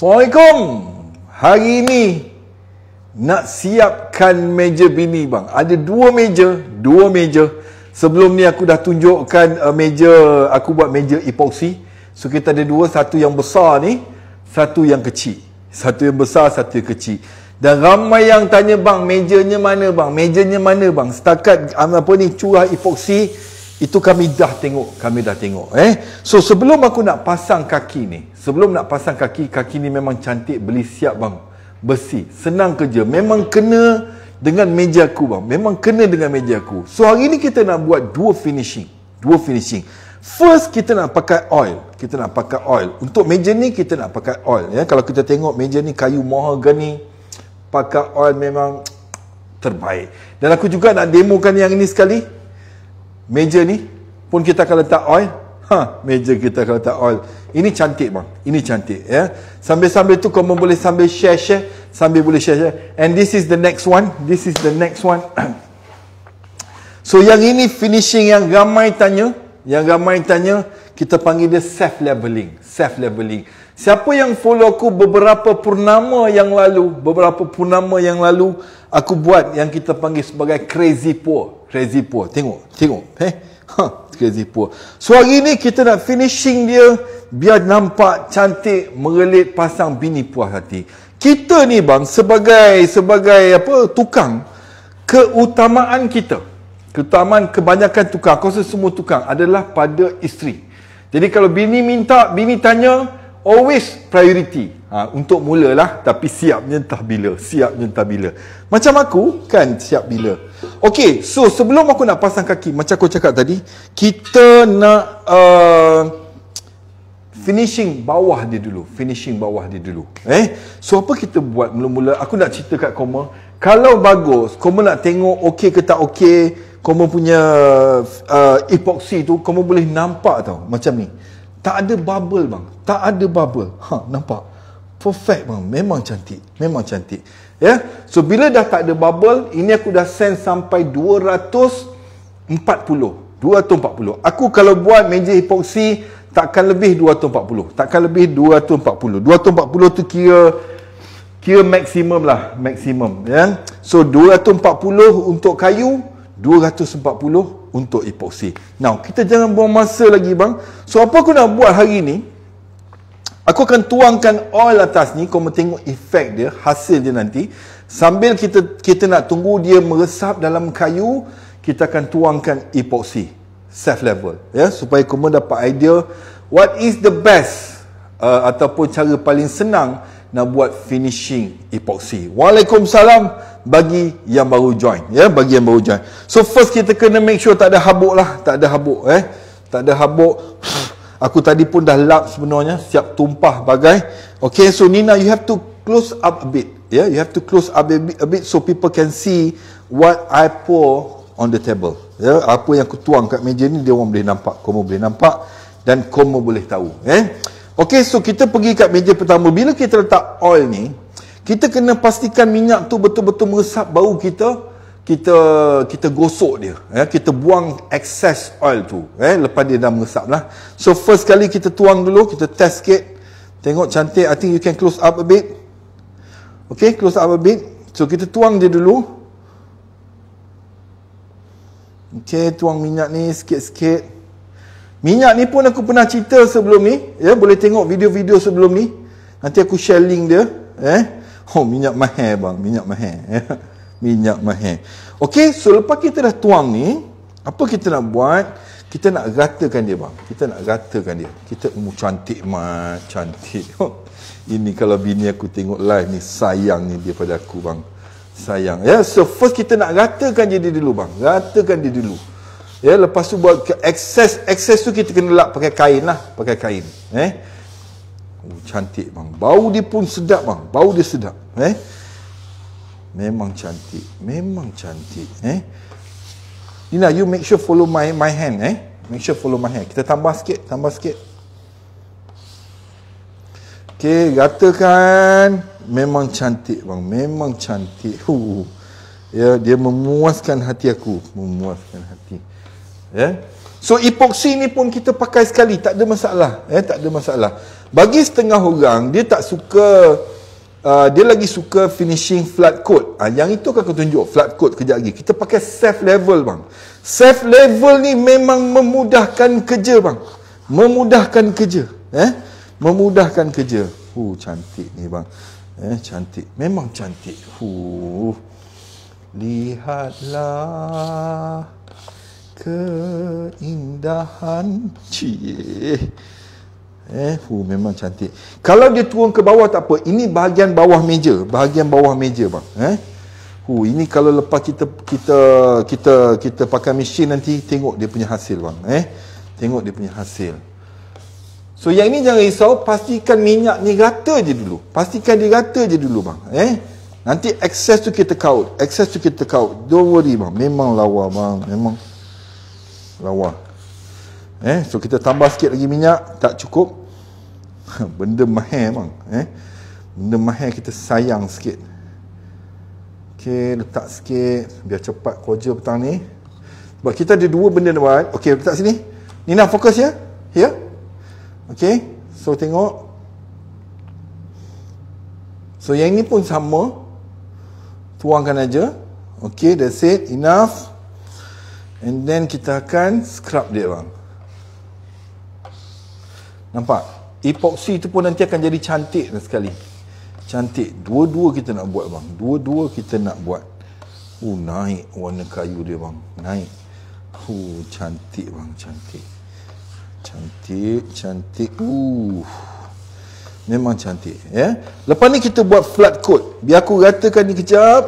Assalamualaikum. Hari ini nak siapkan meja bini bang. Ada dua meja, dua meja. Sebelum ni aku dah tunjukkan uh, meja, aku buat meja epoxy. So kita ada dua, satu yang besar ni, satu yang kecil. Satu yang besar, satu yang kecil. Dan ramai yang tanya bang, mejanya mana bang? Mejanya mana bang? Setakat um, apa ni curah epoxy itu kami dah tengok, kami dah tengok eh. So sebelum aku nak pasang kaki ni, sebelum nak pasang kaki, kaki ni memang cantik beli siap bang. Besi, senang kerja. Memang kena dengan meja aku bang. Memang kena dengan meja aku. So hari ni kita nak buat dua finishing. Dua finishing. First kita nak pakai oil. Kita nak pakai oil. Untuk meja ni kita nak pakai oil ya. Kalau kita tengok meja ni kayu mahogany pakai oil memang terbaik. Dan aku juga nak demokan yang ini sekali meja ni pun kita akan letak oil ha meja kita akan letak oil ini cantik bang ini cantik ya sambil-sambil tu kau boleh sambil share share sambil boleh share share and this is the next one this is the next one so yang ini finishing yang ramai tanya yang ramai tanya kita panggil dia self leveling self leveling Siapa yang follow aku beberapa purnama yang lalu, beberapa purnama yang lalu aku buat yang kita panggil sebagai crazy poor crazy poor. Tengok, tengok. Eh? Ha, crazy poor. So hari ni kita nak finishing dia biar nampak cantik merelit pasang bini puas hati. Kita ni bang sebagai sebagai apa tukang keutamaan kita. Keutamaan kebanyakan tukang, kau semua tukang adalah pada isteri. Jadi kalau bini minta, bini tanya, always priority ha, untuk mulalah tapi siapnya entah bila siapnya entah bila macam aku kan siap bila Okay so sebelum aku nak pasang kaki macam aku cakap tadi kita nak uh, finishing bawah dia dulu finishing bawah dia dulu eh so apa kita buat mula-mula aku nak cerita kat koma kalau bagus koma nak tengok okey ke tak okey koma punya uh, epoxy tu koma boleh nampak tau macam ni tak ada bubble bang. Tak ada bubble. Ha, nampak? Perfect bang. Memang cantik. Memang cantik. Ya. Yeah? So bila dah tak ada bubble, ini aku dah send sampai 240. 240. Aku kalau buat meja epoxy takkan lebih 240. Takkan lebih 240. 240 tu kira kira maksimum lah, maksimum, ya. Yeah? So 240 untuk kayu, 240 untuk epoxy. Now, kita jangan buang masa lagi bang. So, apa aku nak buat hari ni? Aku akan tuangkan oil atas ni. Kau tengok efek dia, hasil dia nanti. Sambil kita kita nak tunggu dia meresap dalam kayu, kita akan tuangkan epoxy. Safe level. ya Supaya kau dapat idea what is the best uh, ataupun cara paling senang nak buat finishing epoxy. Waalaikumsalam bagi yang baru join ya bagi yang baru join so first kita kena make sure tak ada habuk lah tak ada habuk eh tak ada habuk aku tadi pun dah lap sebenarnya siap tumpah bagai okay so Nina you have to close up a bit yeah you have to close up a bit, a bit so people can see what I pour on the table ya yeah? apa yang aku tuang kat meja ni dia orang boleh nampak kamu boleh nampak dan kamu boleh tahu eh okay so kita pergi kat meja pertama bila kita letak oil ni kita kena pastikan minyak tu betul-betul meresap bau kita kita kita gosok dia ya kita buang excess oil tu eh lepas dia dah meresap lah so first kali kita tuang dulu kita test sikit tengok cantik i think you can close up a bit okay close up a bit so kita tuang dia dulu okay tuang minyak ni sikit-sikit minyak ni pun aku pernah cerita sebelum ni ya boleh tengok video-video sebelum ni nanti aku share link dia eh Oh minyak mahal bang, minyak mahal. Ya. minyak mahal. Okey, so lepas kita dah tuang ni, apa kita nak buat? Kita nak ratakan dia bang. Kita nak ratakan dia. Kita umur oh, cantik mah, cantik. Oh, ini kalau bini aku tengok live ni sayang ni dia pada aku bang. Sayang. Ya, so first kita nak ratakan dia dulu bang. Ratakan dia dulu. Ya, lepas tu buat ke excess excess tu kita kena lap pakai kain lah, pakai kain. Eh. Oh, cantik bang. Bau dia pun sedap bang. Bau dia sedap eh memang cantik memang cantik eh Nina you make sure follow my my hand eh make sure follow my hand kita tambah sikit tambah sikit Okay, katakan memang cantik bang, memang cantik. Hu. Ya, dia memuaskan hati aku, memuaskan hati. Ya. So epoxy ni pun kita pakai sekali, tak ada masalah. Ya, tak ada masalah. Bagi setengah orang dia tak suka uh, dia lagi suka finishing flat coat. Ha, yang itu akan aku tunjuk flat coat kejap lagi. Kita pakai self level bang. Self level ni memang memudahkan kerja bang. Memudahkan kerja. Eh? Memudahkan kerja. Hu cantik ni bang. Eh cantik. Memang cantik. Hu. Lihatlah keindahan. Cih. Eh, hu, memang cantik. Kalau dia turun ke bawah tak apa. Ini bahagian bawah meja, bahagian bawah meja bang. Eh, hu, ini kalau lepas kita kita kita kita pakai mesin nanti tengok dia punya hasil bang. Eh, tengok dia punya hasil. So yang ini jangan risau, pastikan minyak ni rata je dulu. Pastikan dia rata je dulu bang. Eh, nanti excess tu kita kaut, excess tu kita kaut. Don't worry bang, memang lawa bang, memang lawa. Eh, so kita tambah sikit lagi minyak, tak cukup. Benda mahal bang, eh. Benda mahal kita sayang sikit. Okey, letak sikit biar cepat kerja petang ni. Sebab kita ada dua benda nak buat. Okey, letak sini. Nina fokus ya. Ya. Okey. So tengok. So yang ni pun sama. Tuangkan aja. Okey, that's it. Enough. And then kita akan scrub dia bang. Nampak? Epoxy tu pun nanti akan jadi cantik sekali. Cantik. Dua-dua kita nak buat bang. Dua-dua kita nak buat. Uh, naik warna kayu dia bang. Naik. Uh, cantik bang. Cantik. Cantik, cantik. Uh. Memang cantik. Ya. Yeah? Lepas ni kita buat flat coat. Biar aku ratakan ni kejap.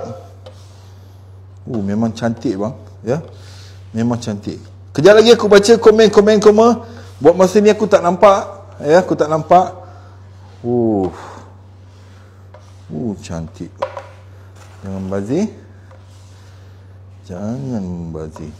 Uh, memang cantik bang. Ya. Yeah? Memang cantik. Kejap lagi aku baca komen-komen komen. komen, komen. Buat masa ni aku tak nampak ya, aku tak nampak. Uh. Uh cantik. Jangan bazi. Jangan bazi.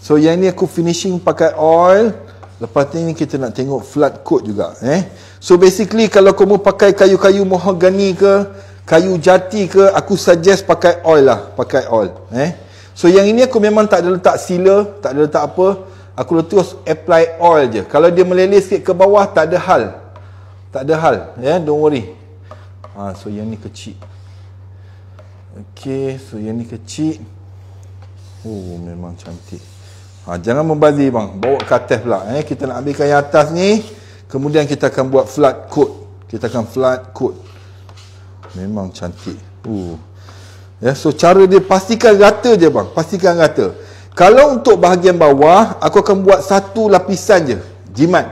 So yang ni aku finishing pakai oil. Lepas ni kita nak tengok flat coat juga eh. So basically kalau kamu pakai kayu-kayu mahogany ke, kayu jati ke, aku suggest pakai oil lah, pakai oil eh. So yang ini aku memang tak ada letak sealer, tak ada letak apa aku terus apply oil je kalau dia meleleh sikit ke bawah tak ada hal tak ada hal ya yeah, don't worry ha, so yang ni kecil okay, so yang ni kecil oh memang cantik ha, jangan membazi bang bawa katef pula eh. kita nak ambilkan yang atas ni kemudian kita akan buat flat coat kita akan flat coat memang cantik oh ya so cara dia pastikan rata je bang pastikan rata kalau untuk bahagian bawah, aku akan buat satu lapisan je. Jimat.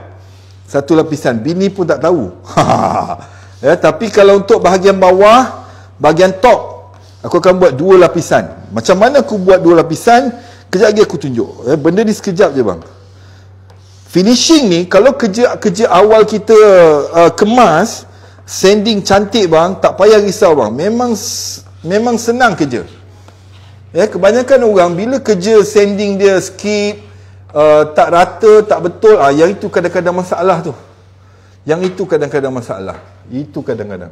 Satu lapisan. Bini pun tak tahu. ya, tapi kalau untuk bahagian bawah, bahagian top, aku akan buat dua lapisan. Macam mana aku buat dua lapisan? Kejap lagi aku tunjuk. Ya, benda ni sekejap je bang. Finishing ni, kalau kerja kerja awal kita uh, kemas, sanding cantik bang, tak payah risau bang. Memang memang senang kerja. Ya, kebanyakan orang bila kerja sending dia skip, uh, tak rata, tak betul, ah yang itu kadang-kadang masalah tu. Yang itu kadang-kadang masalah. Itu kadang-kadang.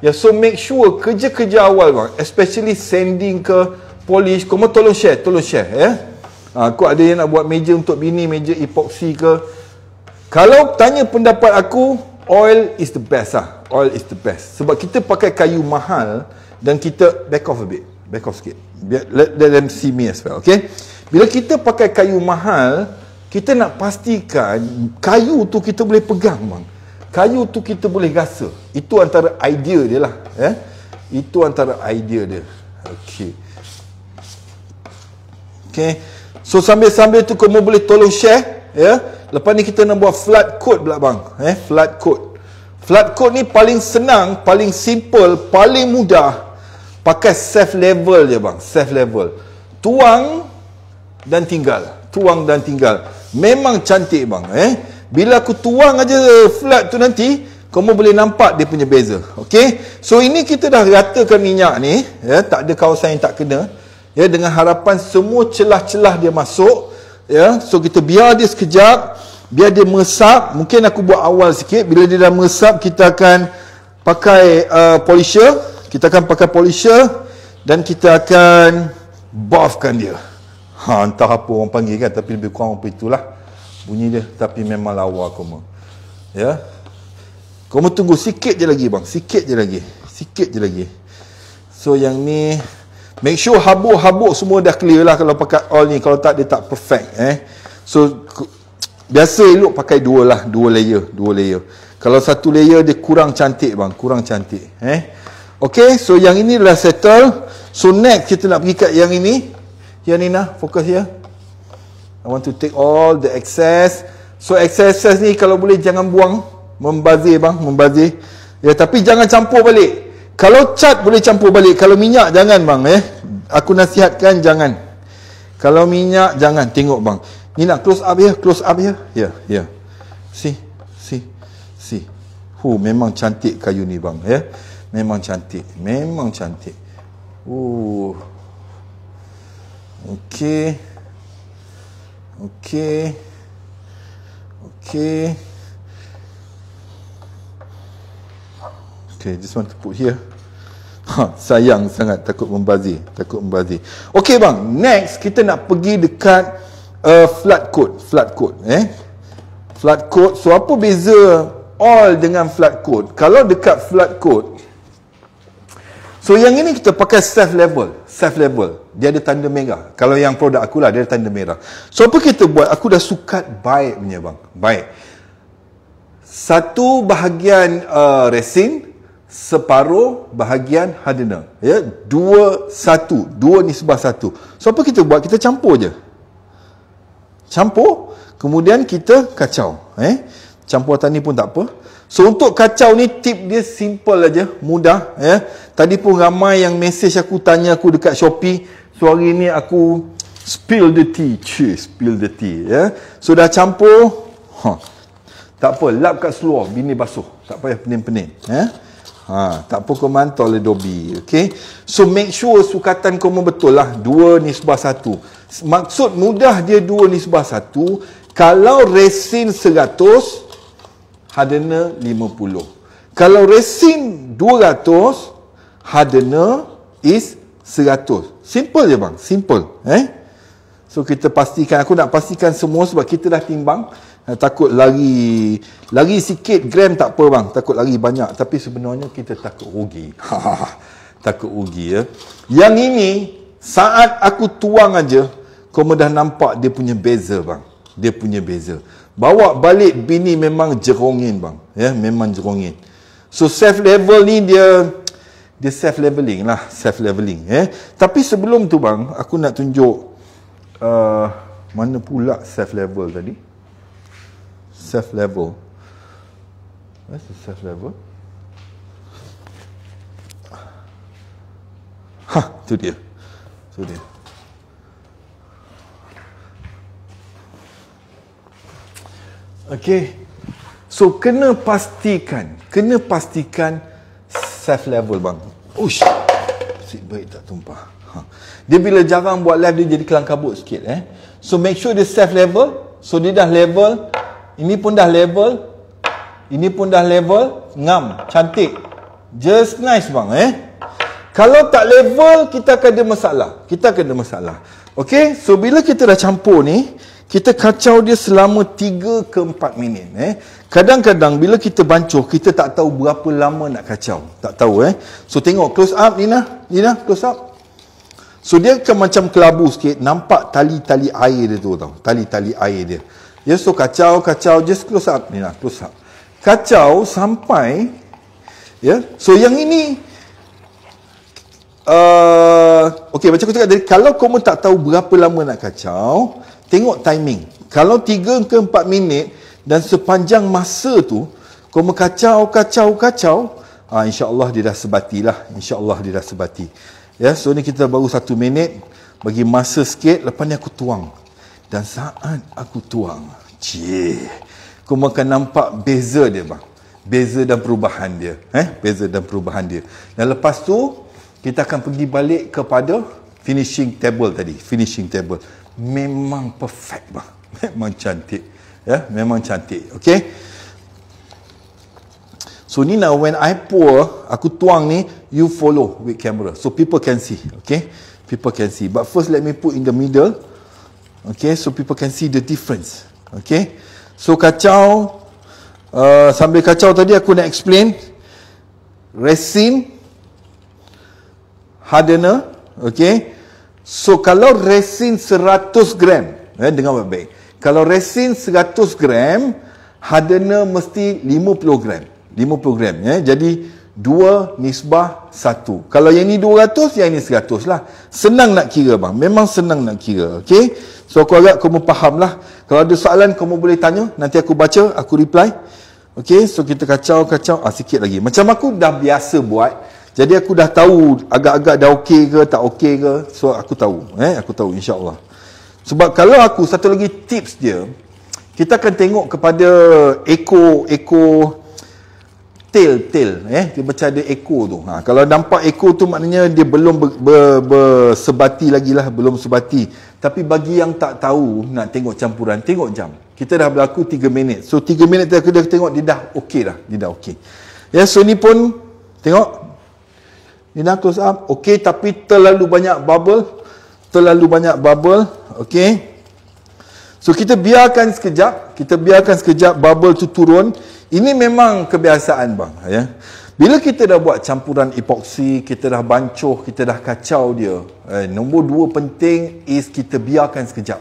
Ya, so make sure kerja-kerja awal bang, especially sending ke polish, kau tolong share, tolong share ya. aku ah, ada yang nak buat meja untuk bini, meja epoxy ke. Kalau tanya pendapat aku, oil is the best ah, Oil is the best. Sebab kita pakai kayu mahal dan kita back off a bit back off sikit Biar, let, let them see me as well okay bila kita pakai kayu mahal kita nak pastikan kayu tu kita boleh pegang bang kayu tu kita boleh rasa itu antara idea dia lah eh? itu antara idea dia okay okay so sambil-sambil tu kamu boleh tolong share ya yeah? lepas ni kita nak buat flat code pula bang eh flat code flat code ni paling senang paling simple paling mudah Pakai safe level je bang, safe level. Tuang dan tinggal. Tuang dan tinggal. Memang cantik bang eh. Bila aku tuang aja flat tu nanti, kamu boleh nampak dia punya beza. Okey. So ini kita dah ratakan minyak ni, ya, tak ada kawasan yang tak kena. Ya, dengan harapan semua celah-celah dia masuk, ya. So kita biar dia sekejap, biar dia meresap. Mungkin aku buat awal sikit. Bila dia dah meresap, kita akan pakai uh, polisher kita akan pakai polisher dan kita akan buffkan dia ha, entah apa orang panggil kan tapi lebih kurang apa itulah bunyi dia tapi memang lawa koma ya koma tunggu sikit je lagi bang sikit je lagi sikit je lagi so yang ni make sure habuk-habuk semua dah clear lah kalau pakai all ni kalau tak dia tak perfect eh so biasa elok pakai dua lah dua layer dua layer kalau satu layer dia kurang cantik bang kurang cantik eh Okay, so yang ini dah settle. So next kita nak pergi kat yang ini. Here Nina, fokus here. Ya. I want to take all the excess. So excess-excess ni kalau boleh jangan buang. Membazir bang, membazir. Ya, tapi jangan campur balik. Kalau cat boleh campur balik. Kalau minyak jangan bang. Eh. Aku nasihatkan jangan. Kalau minyak jangan. Tengok bang. Ni nak close up ya, close up ya. Ya, ya. Si, si, si. Hu, memang cantik kayu ni bang. Ya. Yeah. Memang cantik. Memang cantik. Uh. Okey. Okey. Okey. Okay, just want to put here. Ha, sayang sangat takut membazir, takut membazir. Okay bang, next kita nak pergi dekat uh, flood code, flood code eh. flat coat. So apa beza all dengan flat coat? Kalau dekat flat coat So yang ini kita pakai self level, self level. Dia ada tanda merah. Kalau yang produk aku lah dia ada tanda merah. So apa kita buat? Aku dah suka baik punya bang. Baik. Satu bahagian uh, resin, separuh bahagian hardener. Ya, yeah? dua satu, dua nisbah satu. So apa kita buat? Kita campur je. Campur, kemudian kita kacau, eh. Campur tadi pun tak apa. So untuk kacau ni tip dia simple aja, mudah ya. Yeah. Tadi pun ramai yang message aku tanya aku dekat Shopee. So hari ni aku spill the tea, Cheer, spill the tea ya. Yeah. So dah campur. Ha. Huh. Tak apa, lap kat seluar, bini basuh. Tak payah pening-pening ya. Yeah. Ha, tak apa kau mantul lah, Adobe, okey. So make sure sukatan kau memang betul lah, dua nisbah satu. Maksud mudah dia dua nisbah satu, kalau resin 100, hadena 50. Kalau resin 200, hadena is 100. Simple je bang, simple. Eh? So kita pastikan, aku nak pastikan semua sebab kita dah timbang. takut lari, lari sikit gram tak apa bang. Takut lari banyak. Tapi sebenarnya kita takut rugi. takut rugi ya. Yang ini, saat aku tuang aja, kau dah nampak dia punya beza bang. Dia punya beza. Bawa balik bini memang jerongin bang. Ya, memang jerongin. So self level ni dia dia self leveling lah, self leveling Yeah, Tapi sebelum tu bang, aku nak tunjuk uh, mana pula self level tadi? Self level. Where's the self level? Ha, tu dia. Tu dia. Okay. So kena pastikan, kena pastikan safe level bang. Ush. Sit baik tak tumpah. Ha. Dia bila jarang buat live dia jadi kelang kabut sikit eh. So make sure dia safe level. So dia dah level. Ini pun dah level. Ini pun dah level. Ngam, cantik. Just nice bang eh. Kalau tak level, kita akan ada masalah. Kita akan ada masalah. Okay, so bila kita dah campur ni, kita kacau dia selama 3 ke 4 minit eh. Kadang-kadang bila kita bancuh kita tak tahu berapa lama nak kacau. Tak tahu eh. So tengok close up Nina. Nina close up. So dia akan macam kelabu sikit nampak tali-tali air dia tu tau. Tali-tali air dia. Ya so kacau kacau just close up Nina close up. Kacau sampai ya. Yeah. So yang ini Uh, okay macam aku cakap Kalau kamu tak tahu berapa lama nak kacau Tengok timing. Kalau 3 ke 4 minit dan sepanjang masa tu kau mengkacau kacau kacau, ah insya-Allah dia dah sebatilah. Insya-Allah dia dah sebati. Ya, so ni kita baru 1 minit bagi masa sikit lepas ni aku tuang. Dan saat aku tuang, cie. Kau makan nampak beza dia bang. Beza dan perubahan dia. Eh? Beza dan perubahan dia. Dan lepas tu, kita akan pergi balik kepada finishing table tadi. Finishing table memang perfect bah. memang cantik ya memang cantik okey so ni lah when i pour aku tuang ni you follow with camera so people can see okey people can see but first let me put in the middle okey so people can see the difference okey so kacau uh, sambil kacau tadi aku nak explain resin hardener okey So kalau resin 100 gram, ya, dengar baik-baik. Kalau resin 100 gram, hadana mesti 50 gram. 50 gram. Ya. Jadi 2 nisbah 1. Kalau yang ni 200, yang ni 100 lah. Senang nak kira bang. Memang senang nak kira. Okay? So aku agak kamu faham lah. Kalau ada soalan kamu boleh tanya. Nanti aku baca, aku reply. Okay? So kita kacau-kacau. Ah, sikit lagi. Macam aku dah biasa buat. Jadi aku dah tahu agak-agak dah okey ke tak okey ke. So aku tahu. Eh? Aku tahu insyaAllah. Sebab kalau aku satu lagi tips dia. Kita akan tengok kepada echo, echo tail, tail. Eh? Dia macam ada echo tu. Ha, kalau nampak echo tu maknanya dia belum ber, ber, bersebati lagi lah. Belum sebati. Tapi bagi yang tak tahu nak tengok campuran, tengok jam. Kita dah berlaku 3 minit. So 3 minit tu aku dah tengok dia dah okey dah. Dia dah okey. Ya, so ni pun tengok Ni nak close up. Okey tapi terlalu banyak bubble. Terlalu banyak bubble. Okey. So kita biarkan sekejap. Kita biarkan sekejap bubble tu turun. Ini memang kebiasaan bang. Ya. Bila kita dah buat campuran epoxy, kita dah bancuh, kita dah kacau dia. Eh, nombor dua penting is kita biarkan sekejap.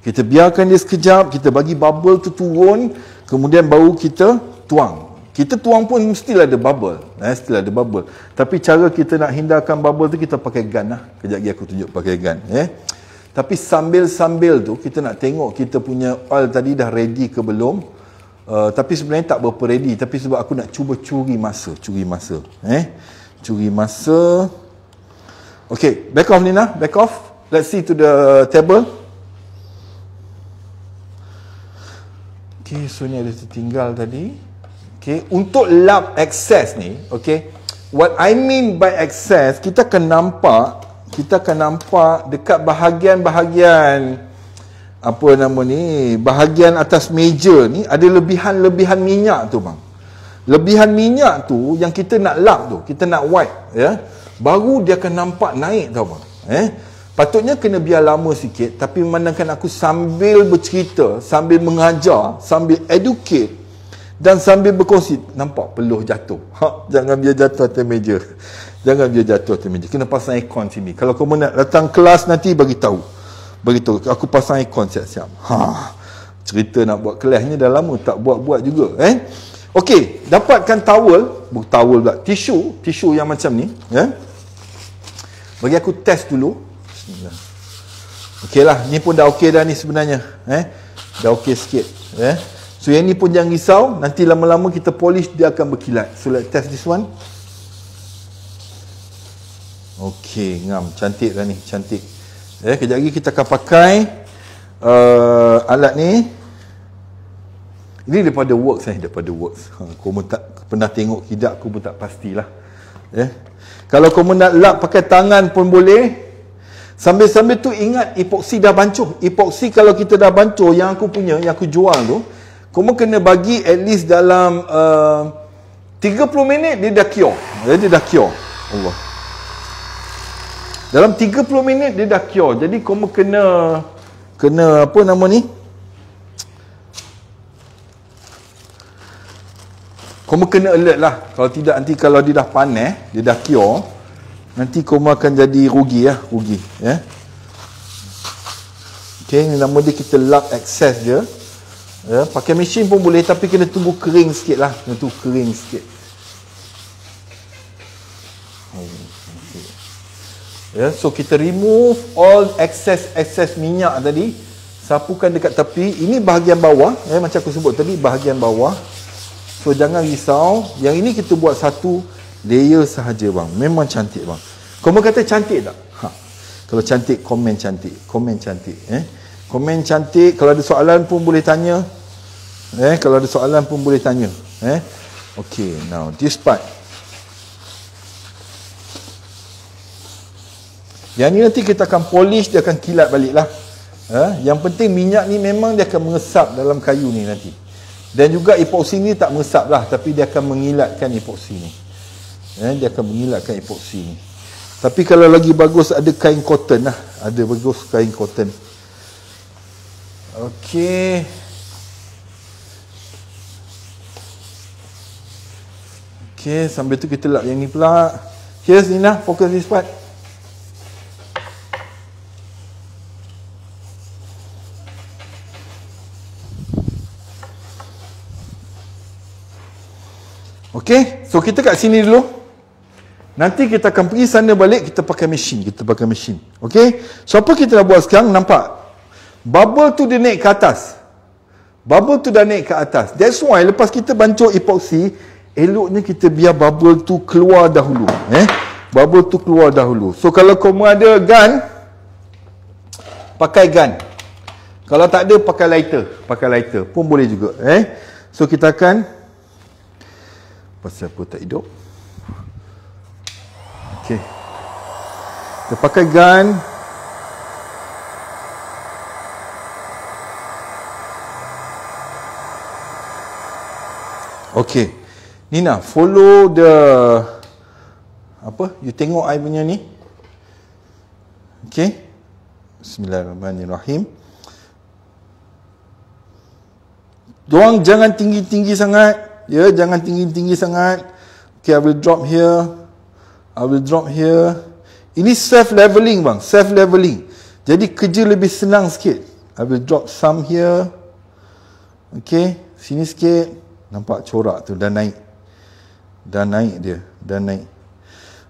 Kita biarkan dia sekejap, kita bagi bubble tu turun, kemudian baru kita tuang kita tuang pun still ada bubble eh, still ada bubble tapi cara kita nak hindarkan bubble tu kita pakai gun lah kejap lagi aku tunjuk pakai gun eh. tapi sambil-sambil tu kita nak tengok kita punya oil tadi dah ready ke belum uh, tapi sebenarnya tak berapa ready tapi sebab aku nak cuba curi masa curi masa eh. curi masa Okay, back off Nina, back off. Let's see to the table. Okay, so ni ada tertinggal tadi. Okay, untuk lap excess ni, okay. What I mean by excess, kita akan nampak, kita akan nampak dekat bahagian-bahagian apa nama ni, bahagian atas meja ni ada lebihan-lebihan minyak tu bang. Lebihan minyak tu yang kita nak lap tu, kita nak wipe, ya. Baru dia akan nampak naik tau bang. Eh, Patutnya kena biar lama sikit Tapi memandangkan aku sambil bercerita Sambil mengajar Sambil educate dan sambil berkongsi nampak peluh jatuh ha, jangan biar jatuh atas meja jangan biar jatuh atas meja kena pasang ikon sini kalau kau nak datang kelas nanti bagi tahu bagi tahu aku pasang ikon siap-siap ha, cerita nak buat kelas ni dah lama tak buat-buat juga eh Okey, dapatkan towel, bukan towel pula, tisu, tisu yang macam ni, ya. Yeah? Bagi aku test dulu. Okeylah, ni pun dah okey dah ni sebenarnya, eh. Dah okey sikit, ya. So yang ni pun jangan risau Nanti lama-lama kita polish Dia akan berkilat So let's test this one Okay Ngam Cantik lah ni Cantik Eh kejap lagi kita akan pakai uh, Alat ni Ini daripada works eh Daripada works ha, Kau pun tak Pernah tengok kidak Kau pun tak pastilah Eh Kalau kau nak lap Pakai tangan pun boleh Sambil-sambil tu ingat epoxy dah bancuh. Epoxy kalau kita dah bancuh yang aku punya, yang aku jual tu, kamu kena bagi at least dalam uh, 30 minit dia dah cure jadi dah cure Allah dalam 30 minit dia dah cure jadi kamu kena kena apa nama ni kamu kena alert lah kalau tidak nanti kalau dia dah panas dia dah cure nanti kamu akan jadi rugi ya rugi ya Okay, ini nama dia kita lock access je. Ya, pakai mesin pun boleh tapi kena tunggu kering sikit lah. Kena tunggu kering sikit. Ya, so kita remove all excess-excess minyak tadi. Sapukan dekat tepi. Ini bahagian bawah. Ya, macam aku sebut tadi, bahagian bawah. So jangan risau. Yang ini kita buat satu layer sahaja bang. Memang cantik bang. Kau kata cantik tak? Ha. Kalau cantik, komen cantik. Komen cantik. Eh? komen cantik kalau ada soalan pun boleh tanya eh kalau ada soalan pun boleh tanya eh okey now this part yang ni nanti kita akan polish dia akan kilat balik lah eh? yang penting minyak ni memang dia akan mengesap dalam kayu ni nanti dan juga epoxy ni tak mengesap lah tapi dia akan mengilatkan epoxy ni eh? dia akan mengilatkan epoxy ni tapi kalau lagi bagus ada kain cotton lah ada bagus kain cotton Okey. Okey, sambil tu kita lap yang ni pula. Here's Nina, fokus this part. Okey, so kita kat sini dulu. Nanti kita akan pergi sana balik, kita pakai mesin. Kita pakai mesin. Okey, so apa kita dah buat sekarang, nampak? bubble tu dia naik ke atas. Bubble tu dah naik ke atas. That's why lepas kita bancuh epoxy, eloknya kita biar bubble tu keluar dahulu. Eh? Bubble tu keluar dahulu. So kalau kau ada gun, pakai gun. Kalau tak ada, pakai lighter. Pakai lighter pun boleh juga. Eh? So kita akan, pasal apa tak hidup. Okay. Kita pakai gun, Okay. Nina, follow the... Apa? You tengok I punya ni. Okay. Bismillahirrahmanirrahim. Doang jangan tinggi-tinggi sangat. Ya, yeah, jangan tinggi-tinggi sangat. Okay, I will drop here. I will drop here. Ini self-leveling bang. Self-leveling. Jadi kerja lebih senang sikit. I will drop some here. Okay. Sini sikit. Nampak corak tu dah naik. Dah naik dia. Dah naik.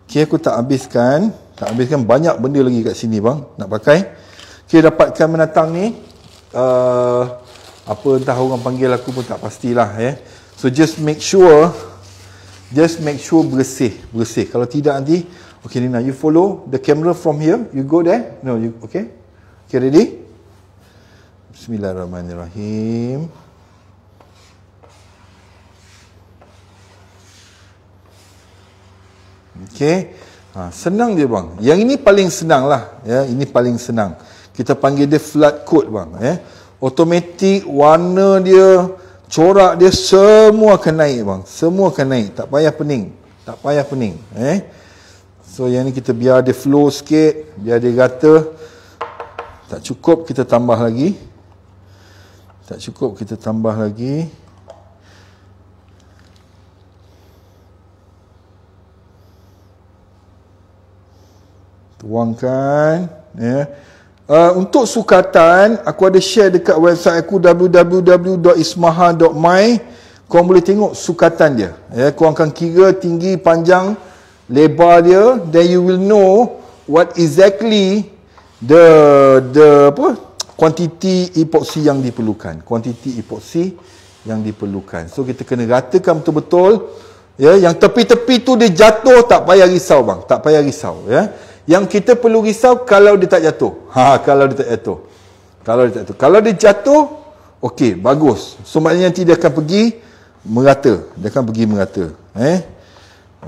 Okey aku tak habiskan. Tak habiskan banyak benda lagi kat sini bang. Nak pakai. Okey dapatkan menatang ni. Uh, apa entah orang panggil aku pun tak pastilah. Yeah. So just make sure. Just make sure bersih. Bersih. Kalau tidak nanti. Okey Nina you follow the camera from here. You go there. No you okay. Okay ready. Bismillahirrahmanirrahim. Okay, Ha, senang je bang. Yang ini paling senang lah. Ya, ini paling senang. Kita panggil dia flat coat bang. Ya. Automatik, warna dia, corak dia semua akan naik bang. Semua akan naik. Tak payah pening. Tak payah pening. Eh. So yang ini kita biar dia flow sikit. Biar dia rata. Tak cukup kita tambah lagi. Tak cukup kita tambah lagi. tuangkan ya yeah. Uh, untuk sukatan, aku ada share dekat website aku www.ismaha.my. Korang boleh tengok sukatan dia. Ya, yeah, korang akan kira tinggi, panjang, lebar dia. Then you will know what exactly the the apa quantity epoxy yang diperlukan. Quantity epoxy yang diperlukan. So, kita kena ratakan betul-betul. Ya, yeah, yang tepi-tepi tu dia jatuh, tak payah risau bang. Tak payah risau. Ya. Yeah yang kita perlu risau kalau dia tak jatuh. Ha, kalau dia tak jatuh. Kalau dia tak jatuh. Kalau dia jatuh, okey, bagus. So, maknanya nanti dia akan pergi merata. Dia akan pergi merata. Eh?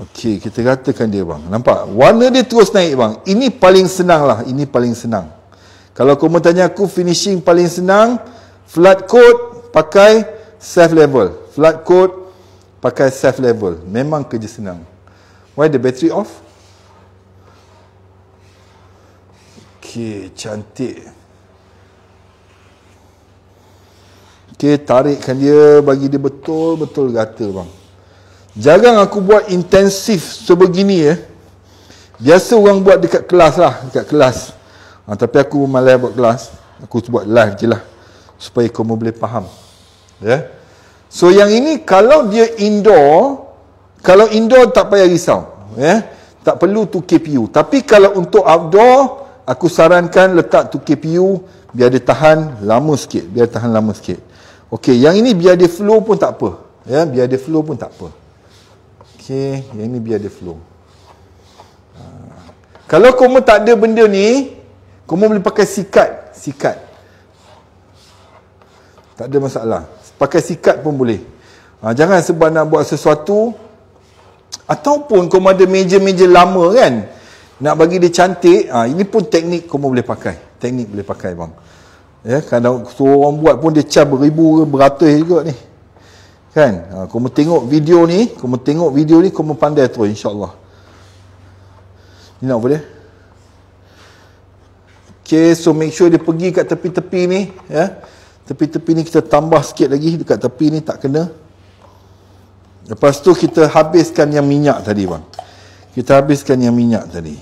Okey, kita ratakan dia bang. Nampak? Warna dia terus naik bang. Ini paling senang lah. Ini paling senang. Kalau kau tanya aku, finishing paling senang, flat coat pakai self level. Flat coat pakai self level. Memang kerja senang. Why the battery off? Okey, cantik. Okey, tarikkan dia bagi dia betul-betul gata bang. Jarang aku buat intensif sebegini ya. Eh. Biasa orang buat dekat kelas lah, dekat kelas. Ha, tapi aku malas buat kelas. Aku buat live je lah. Supaya kamu boleh faham. Ya. Yeah. So yang ini kalau dia indoor, kalau indoor tak payah risau. Ya. Yeah. Tak perlu tu KPU. Tapi kalau untuk outdoor, aku sarankan letak tu KPU biar dia tahan lama sikit biar tahan lama sikit okey yang ini biar dia flow pun tak apa ya biar dia flow pun tak apa okey yang ini biar dia flow ha. kalau kamu tak ada benda ni kamu boleh pakai sikat sikat tak ada masalah pakai sikat pun boleh ha, jangan sebab nak buat sesuatu ataupun kamu ada meja-meja lama kan nak bagi dia cantik, ha, ini pun teknik kamu boleh pakai. Teknik boleh pakai bang. Ya, kadang so orang buat pun dia cap beribu ke beratus juga ni. Kan? Ha, kamu tengok video ni, kamu tengok video ni, kamu pandai terus insyaAllah. Ini nak boleh? dia? Okay, so make sure dia pergi kat tepi-tepi ni. Ya. Tepi-tepi ni kita tambah sikit lagi dekat tepi ni tak kena. Lepas tu kita habiskan yang minyak tadi bang. Kita habiskan yang minyak tadi.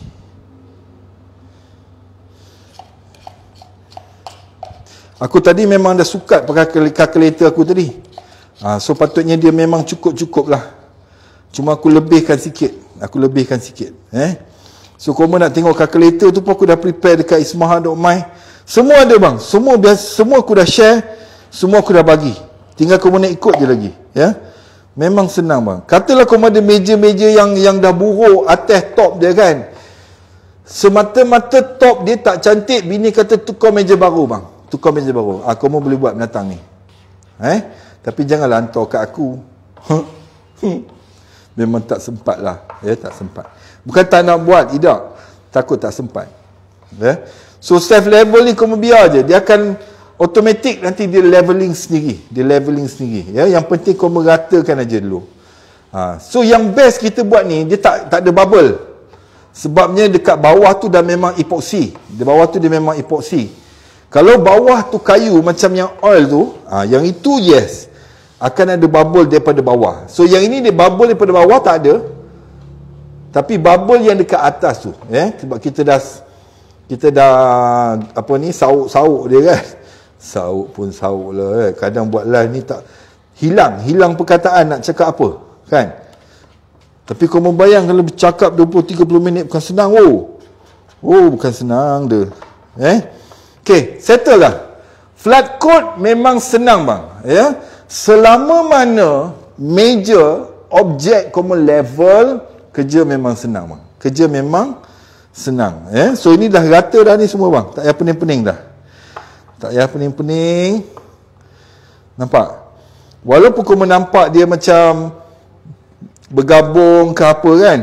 Aku tadi memang dah sukat pakai kalkulator aku tadi. Ha, so patutnya dia memang cukup-cukup lah. Cuma aku lebihkan sikit. Aku lebihkan sikit. Eh? So korma nak tengok kalkulator tu pun aku dah prepare dekat ismaha.my. Semua ada bang. Semua biasa, semua aku dah share. Semua aku dah bagi. Tinggal korma nak ikut je lagi. Ya. Yeah? Memang senang bang. Katalah kau ada meja-meja yang yang dah buruk atas top dia kan. Semata-mata top dia tak cantik, bini kata tukar meja baru bang. Tukar meja baru. Aku ah, mau beli buat menatang ni. Eh? Tapi janganlah hantar kat aku. Memang tak sempat lah. Ya, eh, tak sempat. Bukan tak nak buat, tidak. Takut tak sempat. Ya. Eh? So self level ni kau biar je. Dia akan automatic nanti dia leveling sendiri dia leveling sendiri ya yang penting kau meratakan aja dulu ha. so yang best kita buat ni dia tak tak ada bubble sebabnya dekat bawah tu dah memang epoxy di bawah tu dia memang epoxy kalau bawah tu kayu macam yang oil tu ha, yang itu yes akan ada bubble daripada bawah so yang ini dia bubble daripada bawah tak ada tapi bubble yang dekat atas tu eh sebab kita dah kita dah apa ni sauk-sauk dia kan sauk pun sauk lah eh. kadang buat live ni tak hilang hilang perkataan nak cakap apa kan tapi kau membayang kalau bercakap 20 30 minit bukan senang oh oh bukan senang dia eh okey settle lah flat code memang senang bang ya yeah? selama mana major objek kau me level kerja memang senang bang kerja memang senang ya yeah? so ini dah rata dah ni semua bang tak payah pening-pening dah tak payah pening-pening. Nampak? Walaupun kau menampak dia macam bergabung ke apa kan.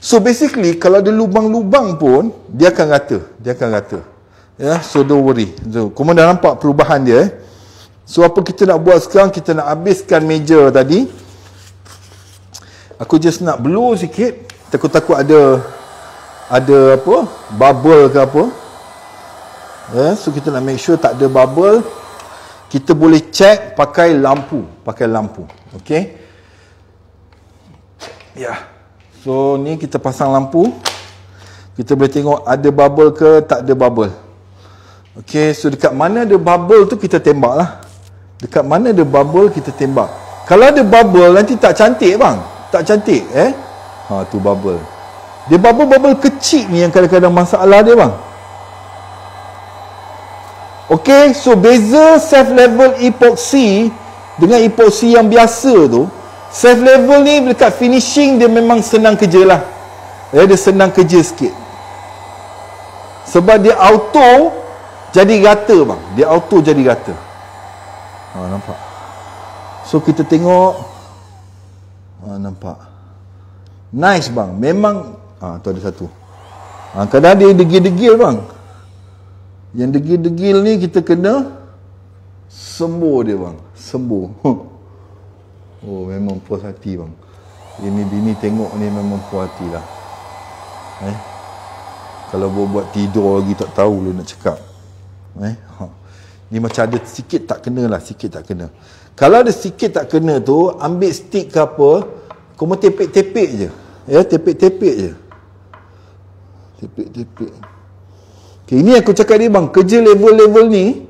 So basically kalau ada lubang-lubang pun dia akan rata, dia akan rata. Ya, yeah? so don't worry. So, kau dah nampak perubahan dia eh. So apa kita nak buat sekarang? Kita nak habiskan meja tadi. Aku just nak blow sikit. Takut-takut ada ada apa? Bubble ke apa? yeah, ha? so kita nak make sure tak ada bubble kita boleh check pakai lampu pakai lampu Okay. ya yeah. so ni kita pasang lampu kita boleh tengok ada bubble ke tak ada bubble Okay. so dekat mana ada bubble tu kita tembak lah dekat mana ada bubble kita tembak kalau ada bubble nanti tak cantik bang tak cantik eh ha tu bubble dia bubble-bubble kecil ni yang kadang-kadang masalah dia bang Okay, so beza safe level epoxy dengan epoxy yang biasa tu, safe level ni dekat finishing dia memang senang kerja lah. Eh, dia senang kerja sikit. Sebab dia auto jadi rata bang. Dia auto jadi rata. Ha, nampak. So kita tengok ha, nampak. Nice bang. Memang ha, tu ada satu. Ha, ah, kadang dia degil-degil bang. Yang degil-degil ni kita kena sembuh dia bang. Sembuh. Oh memang puas hati bang. Ini bini tengok ni memang puas hati lah. Eh? Kalau buat, buat tidur lagi tak tahu dia nak cakap. Eh? Ha. Ni macam ada sikit tak kena lah. Sikit tak kena. Kalau ada sikit tak kena tu, ambil stick ke apa, kau mau tepek-tepek je. Ya, tepek-tepek je. Tepek-tepek. Okay, ini aku cakap ni bang, kerja level-level ni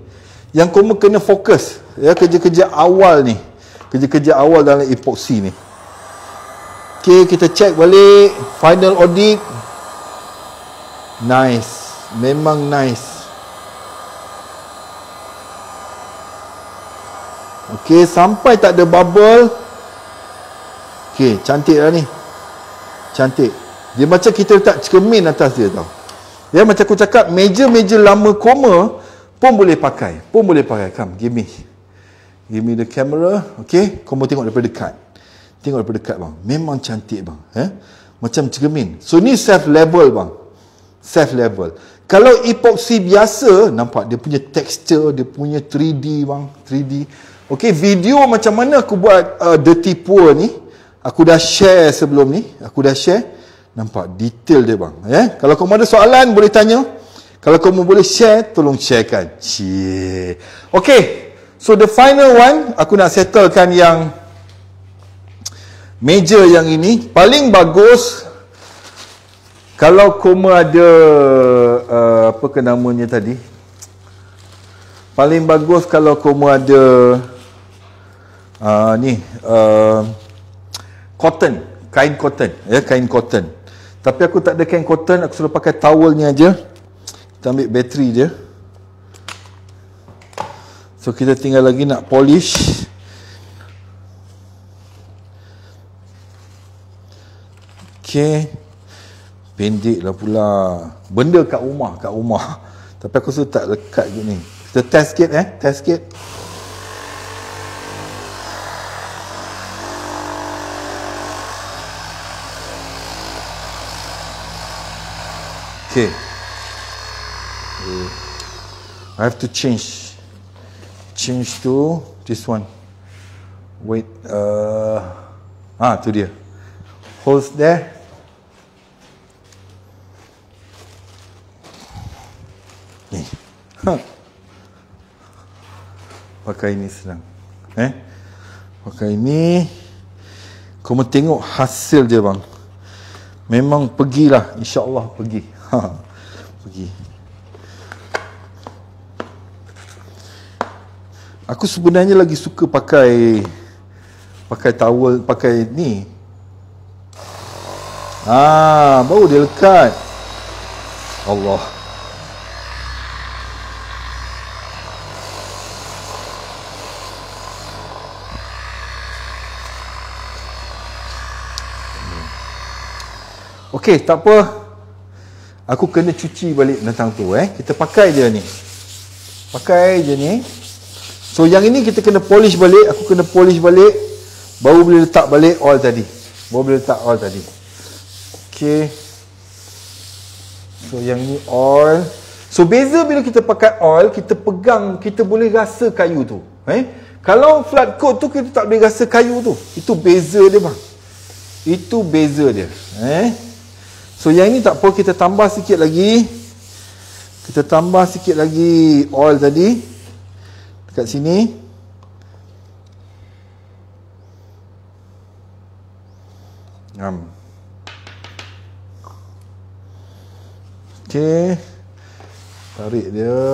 yang kau kena fokus ya kerja-kerja awal ni. Kerja-kerja awal dalam epoxy ni. Okay, kita check balik final audit. Nice. Memang nice. Okay, sampai tak ada bubble. Okay, cantik cantiklah ni. Cantik. Dia macam kita letak cermin atas dia tau. Ya macam aku cakap meja-meja lama koma pun boleh pakai, pun boleh pakai. Come, give me. Give me the camera. Okay, kau mau tengok daripada dekat. Tengok daripada dekat bang. Memang cantik bang. Eh? Macam cermin. So ni self level bang. Self level. Kalau epoxy biasa, nampak dia punya texture, dia punya 3D bang. 3D. Okay, video macam mana aku buat uh, dirty pool ni. Aku dah share sebelum ni. Aku dah share. Nampak detail dia bang. Ya? Kalau kamu ada soalan boleh tanya. Kalau kamu boleh share, tolong sharekan. Cie. Okay. So the final one, aku nak settlekan yang meja yang ini. Paling bagus kalau kamu ada uh, apa ke tadi? Paling bagus kalau kamu ada uh, ni uh, cotton, kain cotton, ya kain cotton. Tapi aku tak ada kain cotton, aku selalu pakai towelnya aja. Kita ambil bateri dia. So kita tinggal lagi nak polish. Okay. lah pula. Benda kat rumah, kat rumah. Tapi aku suruh tak lekat je ni. Kita test sikit eh, test sikit. Okay. okay. Uh, I have to change. Change to this one. Wait. Uh, ah, to dia. Holes there. Ni. Pakai ini senang. Eh? Pakai ini? Kau mau tengok hasil dia bang. Memang pergilah. InsyaAllah pergi. Pergi. Pergi. Aku sebenarnya lagi suka pakai pakai towel, pakai ni. Ah, baru dia lekat. Allah. Okey, tak apa aku kena cuci balik binatang tu eh kita pakai je ni pakai je ni so yang ini kita kena polish balik aku kena polish balik baru boleh letak balik oil tadi baru boleh letak oil tadi Okay. so yang ni oil so beza bila kita pakai oil kita pegang kita boleh rasa kayu tu eh kalau flat coat tu kita tak boleh rasa kayu tu itu beza dia bang itu beza dia eh So yang ini tak apa kita tambah sikit lagi. Kita tambah sikit lagi oil tadi dekat sini. Um. Okey. Tarik dia.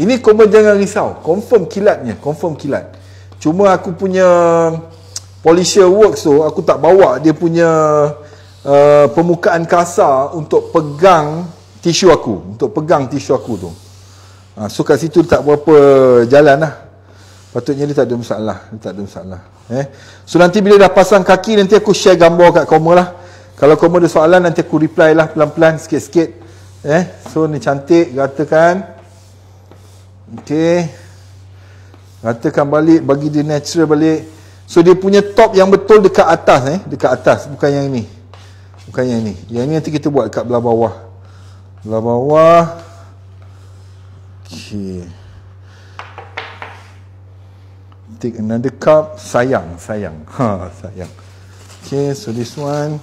Ini korban jangan risau. Confirm kilatnya. Confirm kilat. Cuma aku punya polisher works tu, aku tak bawa dia punya uh, permukaan kasar untuk pegang tisu aku. Untuk pegang tisu aku tu. Ha, so kat situ tak berapa jalan lah. Patutnya dia tak ada masalah. Dia tak ada masalah. Eh? So nanti bila dah pasang kaki, nanti aku share gambar kat koma lah. Kalau koma ada soalan, nanti aku reply lah pelan-pelan sikit-sikit. Eh? So ni cantik, katakan. kan. Okay. Ratakan balik, bagi dia natural balik. So, dia punya top yang betul dekat atas eh. Dekat atas, bukan yang ini. Bukan yang ini. Yang ini nanti kita buat dekat belah bawah. Belah bawah. Okay. Take another cup. Sayang, sayang. Ha, sayang. Okay, so this one.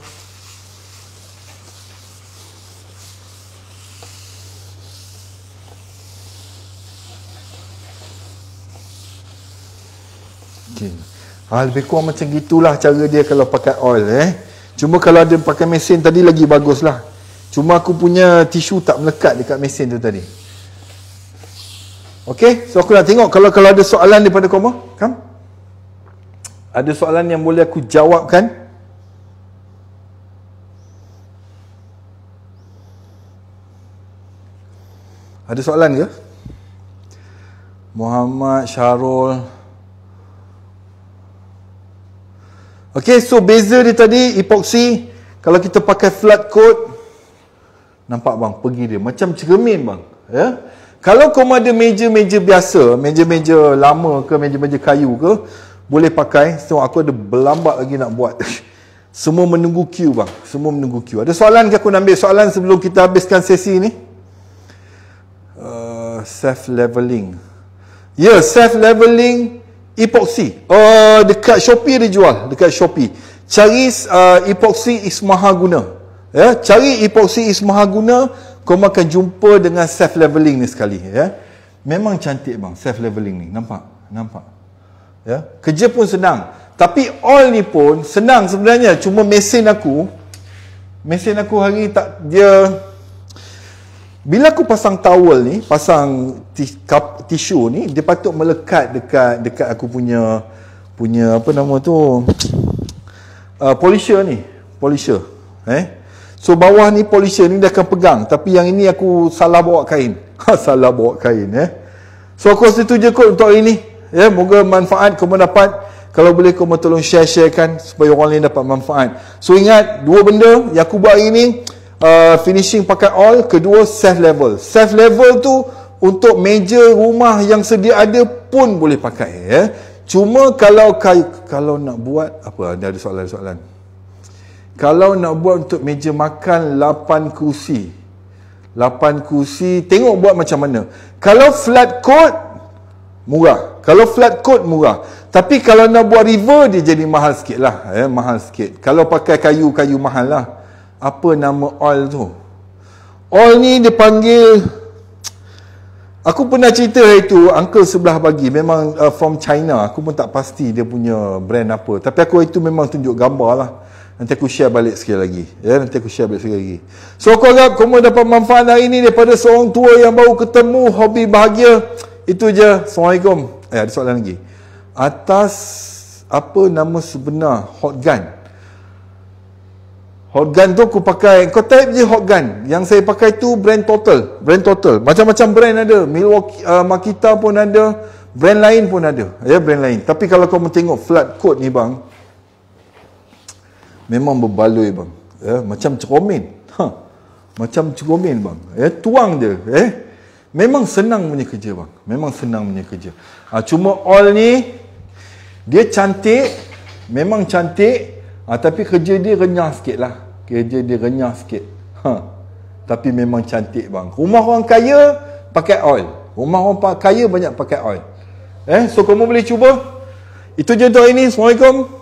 cincin. Ha, ah, lebih kurang macam gitulah cara dia kalau pakai oil eh. Cuma kalau ada pakai mesin tadi lagi baguslah. Cuma aku punya tisu tak melekat dekat mesin tu tadi. Okey, so aku nak tengok kalau kalau ada soalan daripada kamu, kam? Ada soalan yang boleh aku jawabkan? Ada soalan ke? Muhammad Syarul Okay, so beza dia tadi epoxy kalau kita pakai flat coat nampak bang pergi dia macam cermin bang ya. Yeah? Kalau kau ada meja-meja biasa, meja-meja lama ke meja-meja kayu ke boleh pakai. So aku ada belambak lagi nak buat. Semua menunggu queue bang. Semua menunggu queue. Ada soalan ke aku nak ambil soalan sebelum kita habiskan sesi ni? Uh, self leveling. Ya, yeah, self leveling epoxy. Uh, dekat Shopee dia jual, dekat Shopee. Cari uh, epoxy ismaha guna. Ya, yeah? cari epoxy ismaha guna, kau akan jumpa dengan self leveling ni sekali, ya. Yeah? Memang cantik bang self leveling ni. Nampak? Nampak. Ya, yeah? kerja pun senang. Tapi oil ni pun senang sebenarnya. Cuma mesin aku mesin aku hari tak dia bila aku pasang towel ni pasang tisu ni dia patut melekat dekat dekat aku punya punya apa nama tu uh, polisher ni polisher eh so bawah ni polisher ni dia akan pegang tapi yang ini aku salah bawa kain salah bawa kain eh so aku rasa tu je kot untuk hari ni ya yeah, moga manfaat kau dapat kalau boleh kau tolong share-sharekan supaya orang lain dapat manfaat so ingat dua benda yang aku buat hari ni Uh, finishing pakai oil kedua safe level safe level tu untuk meja rumah yang sedia ada pun boleh pakai ya cuma kalau kayu, kalau nak buat apa ada ada soalan-soalan kalau nak buat untuk meja makan 8 kursi 8 kursi tengok buat macam mana kalau flat coat murah kalau flat coat murah tapi kalau nak buat river dia jadi mahal sikit lah eh mahal sikit kalau pakai kayu-kayu mahal lah apa nama oil tu oil ni dipanggil. aku pernah cerita hari tu uncle sebelah bagi memang uh, from China aku pun tak pasti dia punya brand apa tapi aku hari tu memang tunjuk gambar lah nanti aku share balik sekali lagi ya nanti aku share balik sekali lagi so aku harap kamu dapat manfaat hari ni daripada seorang tua yang baru ketemu hobi bahagia itu je Assalamualaikum eh ada soalan lagi atas apa nama sebenar hot gun Hot gun tu aku pakai Kau type je hot gun Yang saya pakai tu brand total Brand total Macam-macam brand ada Milwaukee, uh, Makita pun ada Brand lain pun ada Ya yeah, brand lain Tapi kalau kau tengok flat coat ni bang Memang berbaloi bang Ya yeah, macam ceromin ha. Macam ceromin bang Ya yeah, tuang je Eh, Memang senang punya kerja bang Memang senang punya kerja ha, Cuma all ni Dia cantik Memang cantik Ha, tapi kerja dia renyah sikit lah. Kerja dia renyah sikit. Ha. Tapi memang cantik bang. Rumah orang kaya, pakai oil. Rumah orang kaya banyak pakai oil. Eh, so kamu boleh cuba. Itu je untuk hari ni. Assalamualaikum.